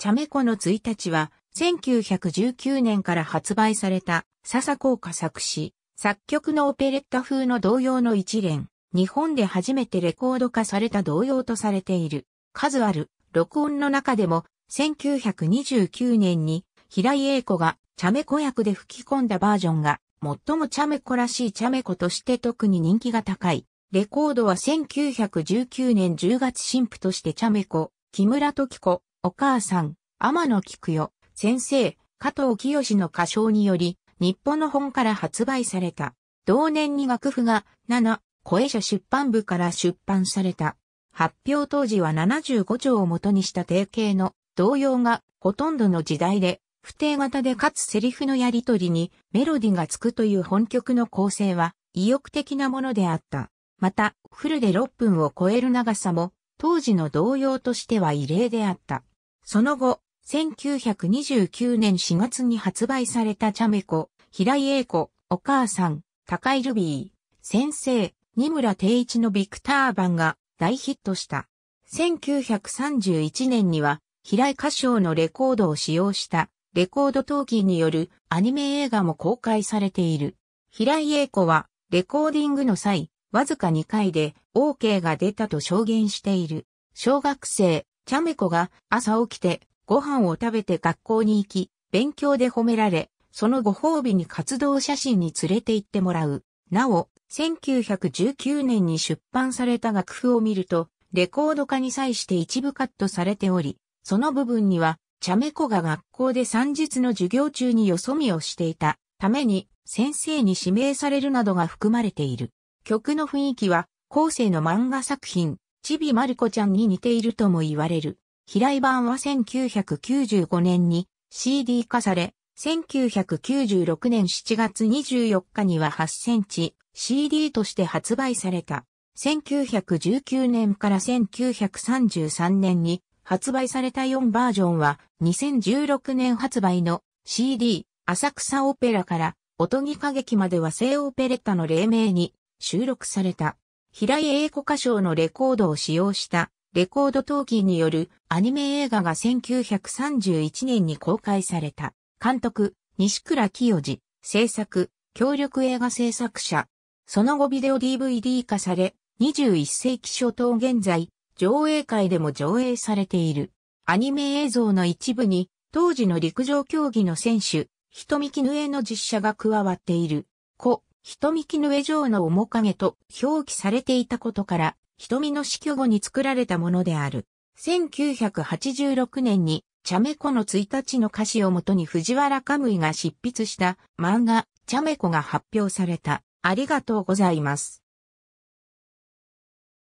チャメコの1日は、1919年から発売された、笹高果作詞、作曲のオペレッタ風の童謡の一連、日本で初めてレコード化された童謡とされている。数ある録音の中でも、1929年に平井英子がチャメコ役で吹き込んだバージョンが、最もチャメコらしいチャメコとして特に人気が高い。レコードは1919年10月新婦としてチャメコ、木村時子、お母さん、天野菊代、先生、加藤清の歌唱により、日本の本から発売された。同年に楽譜が、7、声者出版部から出版された。発表当時は75条を元にした定型の同様がほとんどの時代で、不定型でかつセリフのやりとりにメロディがつくという本曲の構成は意欲的なものであった。また、フルで6分を超える長さも当時の同様としては異例であった。その後、1929年4月に発売されたチャメコ、平井英子、お母さん、高井ルビー、先生、二村定一のビクター版が大ヒットした。1931年には、平井歌唱のレコードを使用したレコード陶器によるアニメ映画も公開されている。平井英子は、レコーディングの際、わずか2回で OK が出たと証言している。小学生、チャメ子が朝起きてご飯を食べて学校に行き、勉強で褒められ、そのご褒美に活動写真に連れて行ってもらう。なお、1919年に出版された楽譜を見ると、レコード化に際して一部カットされており、その部分には、チャメ子が学校で算日の授業中によそ見をしていたために、先生に指名されるなどが含まれている。曲の雰囲気は、後世の漫画作品、ちびまる子ちゃんに似ているとも言われる。平井版は1995年に CD 化され、1996年7月24日には8センチ CD として発売された。1919年から1933年に発売された4バージョンは2016年発売の CD 浅草オペラからおとぎ歌劇までは聖オペレッタの黎明に収録された。平井英子歌唱のレコードを使用したレコードトーキーによるアニメ映画が1931年に公開された。監督、西倉清治、制作、協力映画制作者。その後ビデオ DVD 化され、21世紀初頭現在、上映会でも上映されている。アニメ映像の一部に、当時の陸上競技の選手、人見絹きえの実写が加わっている。瞳木上城の面影と表記されていたことから、瞳の死去後に作られたものである。1986年に、チャメコの1日の歌詞をもとに藤原カムイが執筆した漫画、チャメコが発表された。ありがとうございます。